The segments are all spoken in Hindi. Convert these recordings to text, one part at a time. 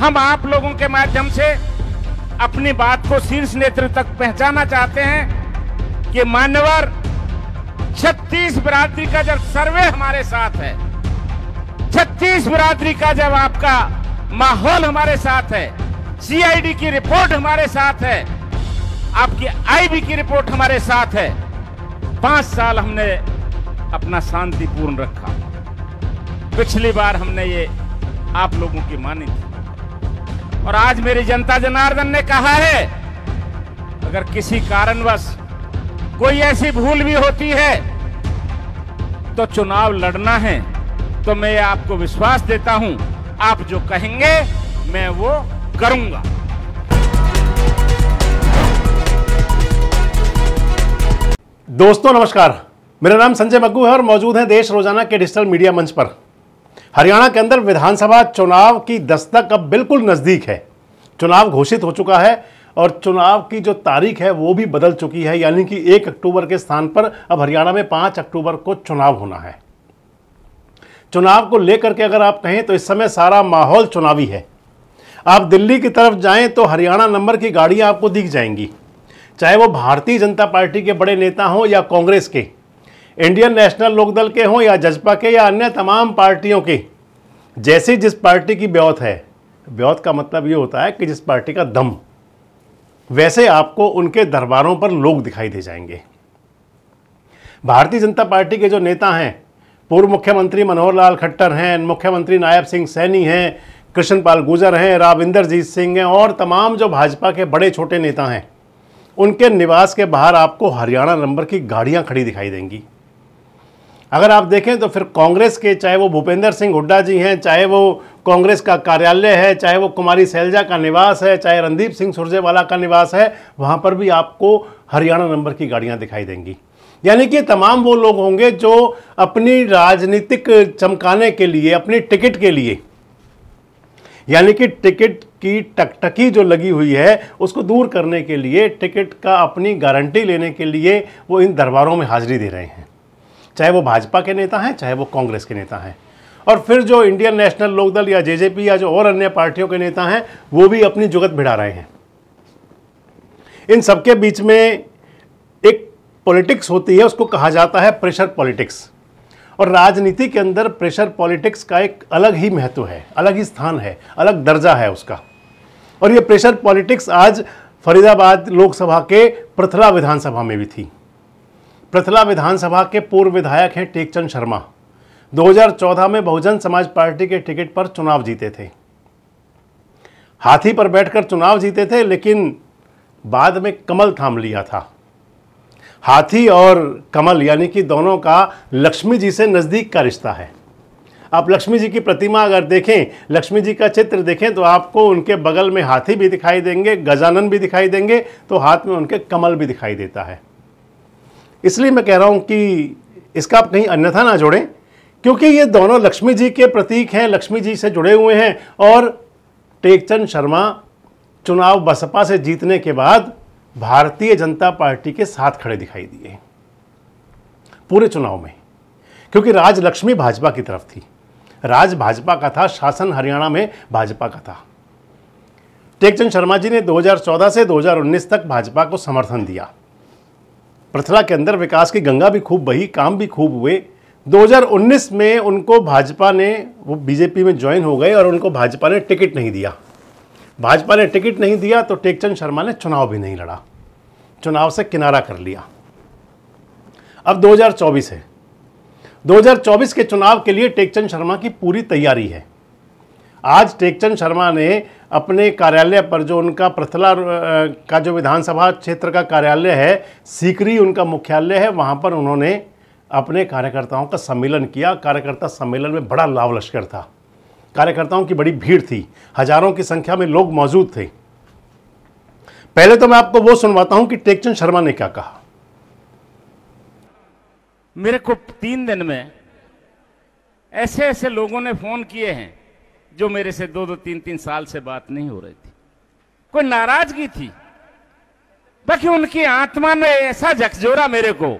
हम आप लोगों के माध्यम से अपनी बात को शीर्ष नेतृत्व तक पहचाना चाहते हैं कि मान्यवर छत्तीस बिरादरी का जब सर्वे हमारे साथ है छत्तीस बिरादरी का जब आपका माहौल हमारे साथ है सीआईडी की रिपोर्ट हमारे साथ है आपकी आईबी की रिपोर्ट हमारे साथ है पांच साल हमने अपना शांतिपूर्ण रखा पिछली बार हमने ये आप लोगों की मानी थी और आज मेरी जनता जनार्दन ने कहा है अगर किसी कारणवश कोई ऐसी भूल भी होती है तो चुनाव लड़ना है तो मैं आपको विश्वास देता हूं आप जो कहेंगे मैं वो करूंगा दोस्तों नमस्कार मेरा नाम संजय मग्गू है और मौजूद हैं देश रोजाना के डिजिटल मीडिया मंच पर हरियाणा के अंदर विधानसभा चुनाव की दस्तक अब बिल्कुल नज़दीक है चुनाव घोषित हो चुका है और चुनाव की जो तारीख है वो भी बदल चुकी है यानी कि एक अक्टूबर के स्थान पर अब हरियाणा में पाँच अक्टूबर को चुनाव होना है चुनाव को लेकर के अगर आप कहें तो इस समय सारा माहौल चुनावी है आप दिल्ली की तरफ जाएं तो हरियाणा नंबर की गाड़ियां आपको दिख जाएंगी चाहे वो भारतीय जनता पार्टी के बड़े नेता हों या कांग्रेस के इंडियन नेशनल लोकदल के हों या जजपा के या अन्य तमाम पार्टियों की जैसी जिस पार्टी की ब्यौत है ब्यौत का मतलब ये होता है कि जिस पार्टी का दम वैसे आपको उनके दरबारों पर लोग दिखाई दे जाएंगे भारतीय जनता पार्टी के जो नेता हैं पूर्व मुख्यमंत्री मनोहर लाल खट्टर हैं मुख्यमंत्री नायब सिंह सैनी हैं कृष्ण पाल गुजर हैं राविंदरजीत सिंह हैं और तमाम जो भाजपा के बड़े छोटे नेता हैं उनके निवास के बाहर आपको हरियाणा नंबर की गाड़ियां खड़ी दिखाई देंगी अगर आप देखें तो फिर कांग्रेस के चाहे वो भूपेंद्र सिंह हुड्डा जी हैं चाहे वो कांग्रेस का कार्यालय है चाहे वो कुमारी सैलजा का निवास है चाहे रणदीप सिंह सुरजेवाला का निवास है वहाँ पर भी आपको हरियाणा नंबर की गाड़ियाँ दिखाई देंगी यानी कि तमाम वो लोग होंगे जो अपनी राजनीतिक चमकाने के लिए अपनी टिकट के लिए यानी कि टिकट की टकटकी जो लगी हुई है उसको दूर करने के लिए टिकट का अपनी गारंटी लेने के लिए वो इन दरबारों में हाजिरी दे रहे हैं चाहे वो भाजपा के नेता हैं चाहे वो कांग्रेस के नेता हैं और फिर जो इंडियन नेशनल लोकदल या जेजेपी या जो और अन्य पार्टियों के नेता हैं वो भी अपनी जुगत भिड़ा रहे हैं इन सबके बीच में एक पॉलिटिक्स होती है उसको कहा जाता है प्रेशर पॉलिटिक्स और राजनीति के अंदर प्रेशर पॉलिटिक्स का एक अलग ही महत्व है अलग ही स्थान है अलग दर्जा है उसका और ये प्रेशर पॉलिटिक्स आज फरीदाबाद लोकसभा के प्रथला विधानसभा में भी थी प्रथला विधानसभा के पूर्व विधायक हैं टेकचंद शर्मा 2014 में बहुजन समाज पार्टी के टिकट पर चुनाव जीते थे हाथी पर बैठकर चुनाव जीते थे लेकिन बाद में कमल थाम लिया था हाथी और कमल यानी कि दोनों का लक्ष्मी जी से नज़दीक का रिश्ता है आप लक्ष्मी जी की प्रतिमा अगर देखें लक्ष्मी जी का चित्र देखें तो आपको उनके बगल में हाथी भी दिखाई देंगे गजानन भी दिखाई देंगे तो हाथ में उनके कमल भी दिखाई देता है इसलिए मैं कह रहा हूँ कि इसका आप कहीं अन्यथा ना जोड़ें क्योंकि ये दोनों लक्ष्मी जी के प्रतीक हैं लक्ष्मी जी से जुड़े हुए हैं और टेकचंद शर्मा चुनाव बसपा से जीतने के बाद भारतीय जनता पार्टी के साथ खड़े दिखाई दिए पूरे चुनाव में क्योंकि राज लक्ष्मी भाजपा की तरफ थी राज भाजपा का था शासन हरियाणा में भाजपा का था टेकचंद शर्मा जी ने 2014 से 2019 तक भाजपा को समर्थन दिया प्रथला के अंदर विकास की गंगा भी खूब बही काम भी खूब हुए 2019 में उनको भाजपा ने वो बीजेपी में ज्वाइन हो गए और उनको भाजपा ने टिकट नहीं दिया भाजपा ने टिकट नहीं दिया तो टेकचंद शर्मा ने चुनाव भी नहीं लड़ा चुनाव से किनारा कर लिया अब 2024 है 2024 के चुनाव के लिए टेकचंद शर्मा की पूरी तैयारी है आज टेकचंद शर्मा ने अपने कार्यालय पर जो उनका प्रथला का जो विधानसभा क्षेत्र का कार्यालय है सीकरी उनका मुख्यालय है वहाँ पर उन्होंने अपने कार्यकर्ताओं का सम्मेलन किया कार्यकर्ता सम्मेलन में बड़ा लाव लश्कर था कार्यकर्ताओं की बड़ी भीड़ थी हजारों की संख्या में लोग मौजूद थे पहले तो मैं आपको वो सुनवाता हूं कि टेकचंद शर्मा ने क्या कहा मेरे को तीन दिन में ऐसे ऐसे लोगों ने फोन किए हैं जो मेरे से दो दो तीन तीन साल से बात नहीं हो रही थी कोई नाराजगी थी बाकी उनकी आत्मा ने ऐसा झकझोरा मेरे को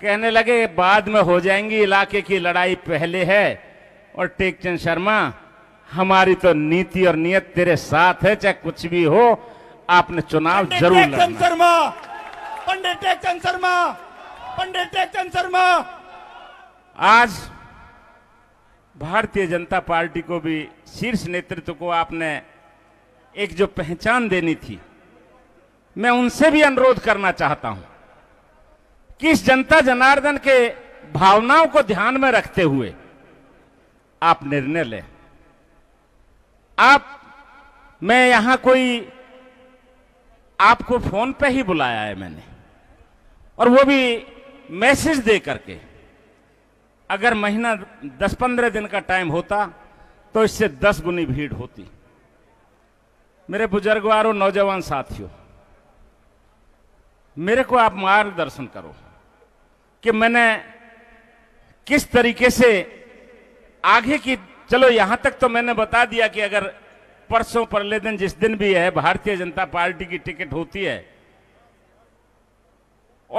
कहने लगे बाद में हो जाएंगी इलाके की लड़ाई पहले है और टेकचंद शर्मा हमारी तो नीति और नियत तेरे साथ है चाहे कुछ भी हो आपने चुनाव जरूर टेकचंद शर्मा पंडित टेकचंद शर्मा पंडित टेकचंद शर्मा आज भारतीय जनता पार्टी को भी शीर्ष नेतृत्व को आपने एक जो पहचान देनी थी मैं उनसे भी अनुरोध करना चाहता हूं कि इस जनता जनार्दन के भावनाओं को ध्यान में रखते हुए आप निर्णय लें आप मैं यहां कोई आपको फोन पे ही बुलाया है मैंने और वो भी मैसेज दे करके अगर महीना दस पंद्रह दिन का टाइम होता तो इससे दस गुनी भीड़ होती मेरे बुजुर्गवारों नौजवान साथियों मेरे को आप मार्गदर्शन करो कि मैंने किस तरीके से आगे की चलो यहां तक तो मैंने बता दिया कि अगर परसों परले दिन जिस दिन भी है भारतीय जनता पार्टी की टिकट होती है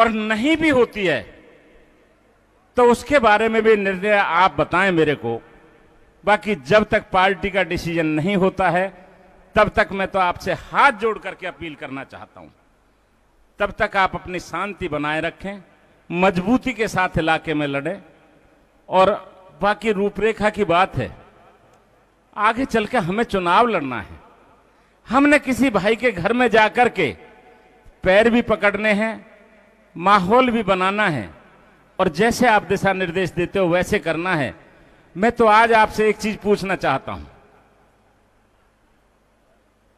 और नहीं भी होती है तो उसके बारे में भी निर्णय आप बताएं मेरे को बाकी जब तक पार्टी का डिसीजन नहीं होता है तब तक मैं तो आपसे हाथ जोड़ करके अपील करना चाहता हूं तब तक आप अपनी शांति बनाए रखें मजबूती के साथ इलाके में लड़ें और बाकी रूपरेखा की बात है आगे चल के हमें चुनाव लड़ना है हमने किसी भाई के घर में जाकर के पैर भी पकड़ने हैं माहौल भी बनाना है और जैसे आप दिशा निर्देश देते हो वैसे करना है मैं तो आज आपसे एक चीज पूछना चाहता हूं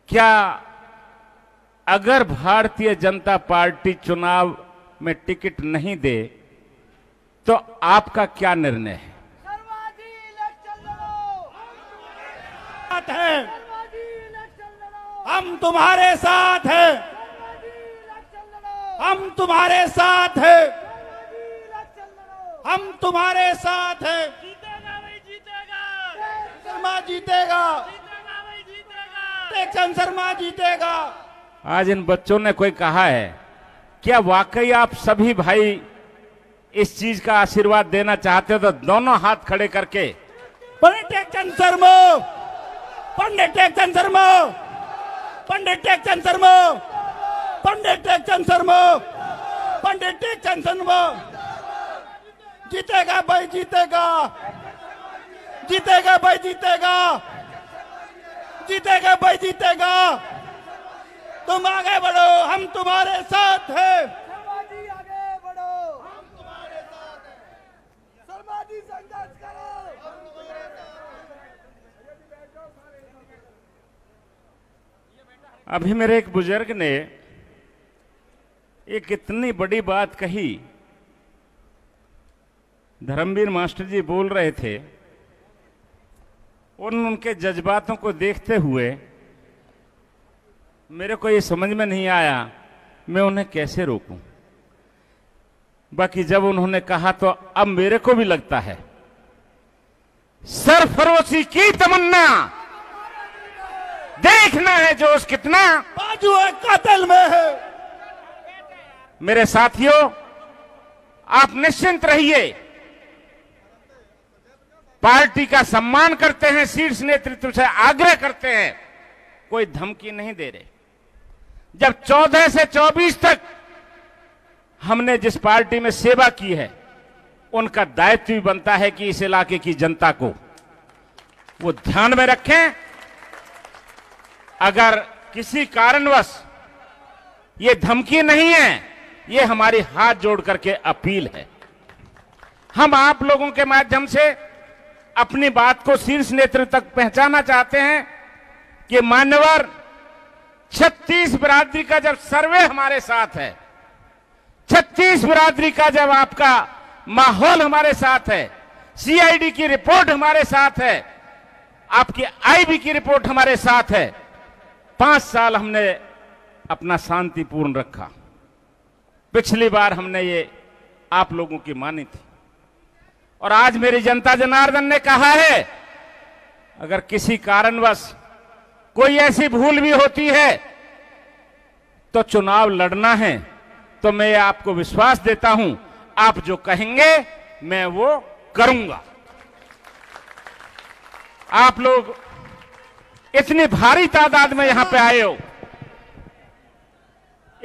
क्या अगर भारतीय जनता पार्टी चुनाव में टिकट नहीं दे तो आपका क्या निर्णय है है हम तुम्हारे साथ हैं हम तुम्हारे साथ हैं हम तुम्हारे साथ हैं शर्मा जीतेगा जीतेगा शर्मा जीतेगा आज इन बच्चों ने कोई कहा है क्या वाकई आप सभी भाई इस चीज का आशीर्वाद देना चाहते हो तो दोनों हाथ खड़े करके पंडित टेकचंद शर्मो पंडित टेकचंद शर्मो पंडित टेकचंद शर्मो पंडित टेकचंद शर्मो पंडित टेकचंद शर्मा जीतेगा भाई जीतेगा जीतेगा भाई जीतेगा जीतेगा भाई जीतेगा तुम आगे बढ़ो हम तुम्हारे साथ हैं अभी मेरे एक बुजुर्ग ने एक इतनी बड़ी बात कही धर्मवीर मास्टर जी बोल रहे थे उन उनके जज्बातों को देखते हुए मेरे को ये समझ में नहीं आया मैं उन्हें कैसे रोकूं बाकी जब उन्होंने कहा तो अब मेरे को भी लगता है सरफरोशी की तमन्ना देखना है जोश कितना बाजू है कातल में है मेरे साथियों आप निश्चिंत रहिए पार्टी का सम्मान करते हैं शीर्ष नेतृत्व से आग्रह करते हैं कोई धमकी नहीं दे रहे जब 14 से 24 तक हमने जिस पार्टी में सेवा की है उनका दायित्व भी बनता है कि इस इलाके की जनता को वो ध्यान में रखें अगर किसी कारणवश ये धमकी नहीं है ये हमारी हाथ जोड़ करके अपील है हम आप लोगों के माध्यम से अपनी बात को शीर्ष नेत्र तक पहचाना चाहते हैं कि मान्यवर छत्तीस बरादरी का जब सर्वे हमारे साथ है छत्तीस बरादरी का जब आपका माहौल हमारे साथ है सीआईडी की रिपोर्ट हमारे साथ है आपकी आईबी की रिपोर्ट हमारे साथ है पांच साल हमने अपना शांतिपूर्ण रखा पिछली बार हमने ये आप लोगों की मानी थी और आज मेरी जनता जनार्दन ने कहा है अगर किसी कारणवश कोई ऐसी भूल भी होती है तो चुनाव लड़ना है तो मैं आपको विश्वास देता हूं आप जो कहेंगे मैं वो करूंगा आप लोग इतनी भारी तादाद में यहां पे आए हो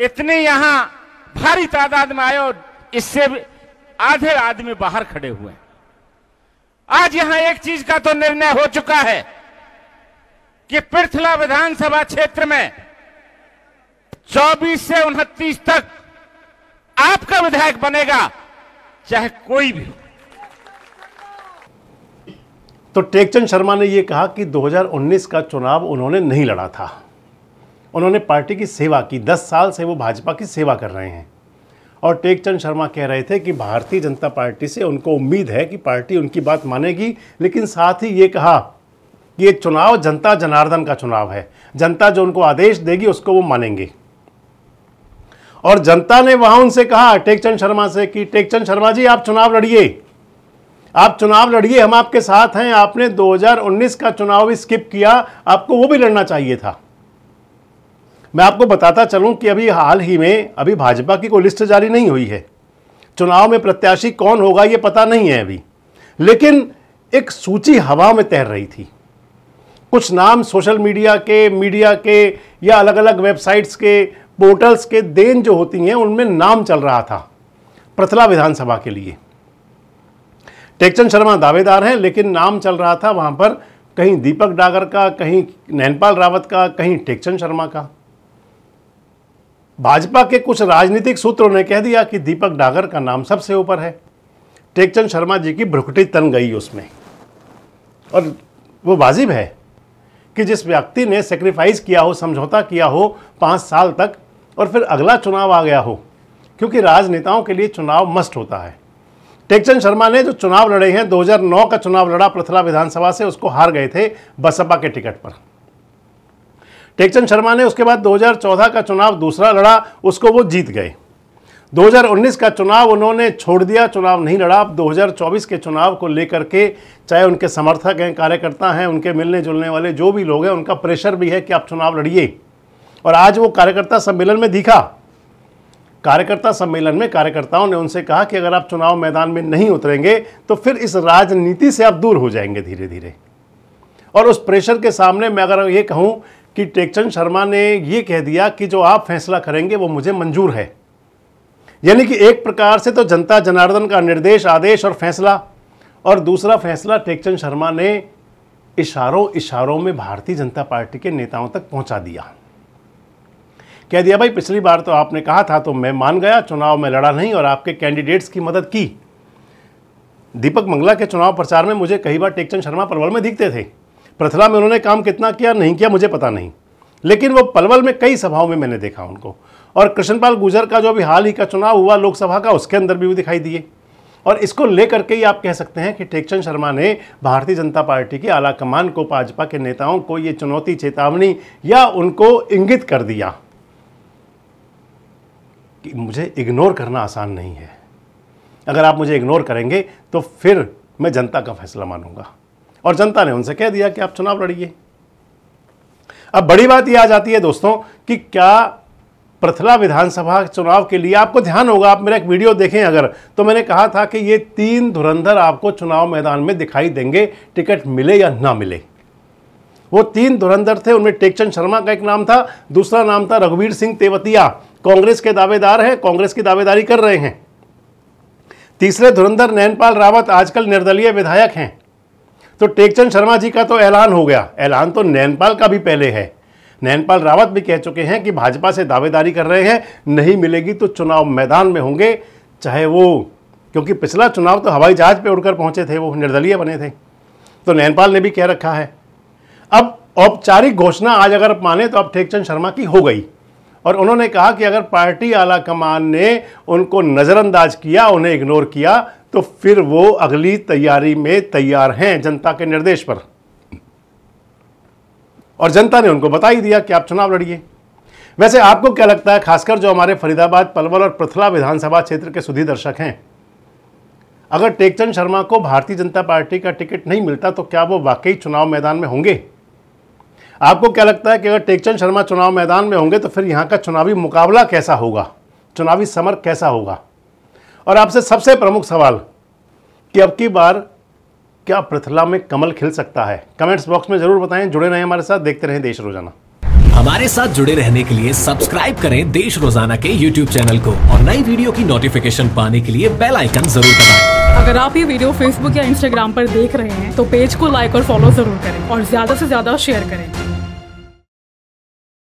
इतने यहां भारी तादाद में आए हो इससे आधे आदमी बाहर खड़े हुए हैं आज यहां एक चीज का तो निर्णय हो चुका है कि पृथला विधानसभा क्षेत्र में 24 से उनतीस तक आपका विधायक बनेगा चाहे कोई भी तो टेकचंद शर्मा ने यह कहा कि 2019 का चुनाव उन्होंने नहीं लड़ा था उन्होंने पार्टी की सेवा की 10 साल से वो भाजपा की सेवा कर रहे हैं और टेकचंद शर्मा कह रहे थे कि भारतीय जनता पार्टी से उनको उम्मीद है कि पार्टी उनकी बात मानेगी लेकिन साथ ही ये कहा कि ये चुनाव जनता जनार्दन का चुनाव है जनता जो उनको आदेश देगी उसको वो मानेंगे और जनता ने वहां उनसे कहा टेकचंद शर्मा से कि टेकचंद शर्मा जी आप चुनाव लड़िए आप चुनाव लड़िए हम आपके साथ हैं आपने 2019 का चुनाव भी स्किप किया आपको वो भी लड़ना चाहिए था मैं आपको बताता चलूं कि अभी हाल ही में अभी भाजपा की कोई लिस्ट जारी नहीं हुई है चुनाव में प्रत्याशी कौन होगा ये पता नहीं है अभी लेकिन एक सूची हवा में तैर रही थी कुछ नाम सोशल मीडिया के मीडिया के या अलग अलग वेबसाइट्स के पोर्टल्स के देन जो होती हैं उनमें नाम चल रहा था प्रथला विधानसभा के लिए टेकचंद शर्मा दावेदार हैं लेकिन नाम चल रहा था वहाँ पर कहीं दीपक डागर का कहीं नैनपाल रावत का कहीं टेकचंद शर्मा का भाजपा के कुछ राजनीतिक सूत्रों ने कह दिया कि दीपक डागर का नाम सबसे ऊपर है टेकचंद शर्मा जी की भ्रुकटी तन गई उसमें और वो वाजिब है कि जिस व्यक्ति ने सेक्रीफाइस किया हो समझौता किया हो पाँच साल तक और फिर अगला चुनाव आ गया हो क्योंकि राजनेताओं के लिए चुनाव मस्ट होता है टेकचंद शर्मा ने जो चुनाव लड़े हैं 2009 का चुनाव लड़ा पृथला विधानसभा से उसको हार गए थे बसपा के टिकट पर टेकचंद शर्मा ने उसके बाद 2014 का चुनाव दूसरा लड़ा उसको वो जीत गए 2019 का चुनाव उन्होंने छोड़ दिया चुनाव नहीं लड़ा अब 2024 के चुनाव को लेकर के चाहे उनके समर्थक हैं कार्यकर्ता हैं उनके मिलने जुलने वाले जो भी लोग हैं उनका प्रेशर भी है कि आप चुनाव लड़िए और आज वो कार्यकर्ता सम्मेलन में दिखा कार्यकर्ता सम्मेलन में कार्यकर्ताओं ने उनसे कहा कि अगर आप चुनाव मैदान में नहीं उतरेंगे तो फिर इस राजनीति से आप दूर हो जाएंगे धीरे धीरे और उस प्रेशर के सामने मैं अगर ये कहूँ कि टेकचंद शर्मा ने ये कह दिया कि जो आप फैसला करेंगे वो मुझे मंजूर है यानी कि एक प्रकार से तो जनता जनार्दन का निर्देश आदेश और फैसला और दूसरा फैसला टेकचंद शर्मा ने इशारों इशारों में भारतीय जनता पार्टी के नेताओं तक पहुंचा दिया कह दिया भाई पिछली बार तो आपने कहा था तो मैं मान गया चुनाव में लड़ा नहीं और आपके कैंडिडेट्स की मदद की दीपक मंगला के चुनाव प्रचार में मुझे कई बार टेकचंद शर्मा परवल में दिखते थे प्रथला में उन्होंने काम कितना किया नहीं किया मुझे पता नहीं लेकिन वो पलवल में कई सभाओं में मैंने देखा उनको और कृष्णपाल गुजर का जो अभी हाल ही का चुनाव हुआ लोकसभा का उसके अंदर भी वो दिखाई दिए और इसको लेकर के ही आप कह सकते हैं कि टेकचंद शर्मा ने भारतीय जनता पार्टी की आला कमान को भाजपा के नेताओं को ये चुनौती चेतावनी या उनको इंगित कर दिया कि मुझे इग्नोर करना आसान नहीं है अगर आप मुझे इग्नोर करेंगे तो फिर मैं जनता का फैसला मानूंगा और जनता ने उनसे कह दिया कि आप चुनाव लड़िए अब बड़ी बात यह आ जाती है दोस्तों कि क्या प्रथला विधानसभा चुनाव के लिए आपको ध्यान होगा आप मेरा एक वीडियो देखें अगर तो मैंने कहा था कि ये तीन धुरंधर आपको चुनाव मैदान में दिखाई देंगे टिकट मिले या ना मिले वो तीन धुरंधर थे उनमें टेकचंद शर्मा का एक नाम था दूसरा नाम था रघुवीर सिंह तेवतिया कांग्रेस के दावेदार हैं कांग्रेस की दावेदारी कर रहे हैं तीसरे धुरंधर नैनपाल रावत आजकल निर्दलीय विधायक हैं तो टेकचंद शर्मा जी का तो ऐलान हो गया ऐलान तो नैनपाल का भी पहले है नैनपाल रावत भी कह चुके हैं कि भाजपा से दावेदारी कर रहे हैं नहीं मिलेगी तो चुनाव मैदान में होंगे चाहे वो क्योंकि पिछला चुनाव तो हवाई जहाज पे उड़कर पहुंचे थे वो निर्दलीय बने थे तो नैनपाल ने भी कह रखा है अब औपचारिक घोषणा आज अगर माने तो अब टेकचंद शर्मा की हो गई और उन्होंने कहा कि अगर पार्टी आला कमान ने उनको नज़रअंदाज किया उन्हें इग्नोर किया तो फिर वो अगली तैयारी में तैयार हैं जनता के निर्देश पर और जनता ने उनको बता ही दिया कि आप चुनाव लड़िए वैसे आपको क्या लगता है खासकर जो हमारे फरीदाबाद पलवल और पृथला विधानसभा क्षेत्र के सुधी दर्शक हैं अगर टेकचंद शर्मा को भारतीय जनता पार्टी का टिकट नहीं मिलता तो क्या वो वाकई चुनाव मैदान में होंगे आपको क्या लगता है कि अगर टेकचंद शर्मा चुनाव मैदान में होंगे तो फिर यहाँ का चुनावी मुकाबला कैसा होगा चुनावी समर कैसा होगा और आपसे सबसे प्रमुख सवाल कि अब की बार क्या पृथला में कमल खिल सकता है कमेंट्स बॉक्स में जरूर बताएं जुड़े रहें हमारे साथ देखते रहें देश रोजाना हमारे साथ जुड़े रहने के लिए सब्सक्राइब करें देश रोजाना के यूट्यूब चैनल को और नई वीडियो की नोटिफिकेशन पाने के लिए बेल आइकन जरूर दबाएं। अगर आप ये वीडियो फेसबुक या इंस्टाग्राम पर देख रहे हैं तो पेज को लाइक और फॉलो जरूर करें और ज्यादा से ज्यादा शेयर करें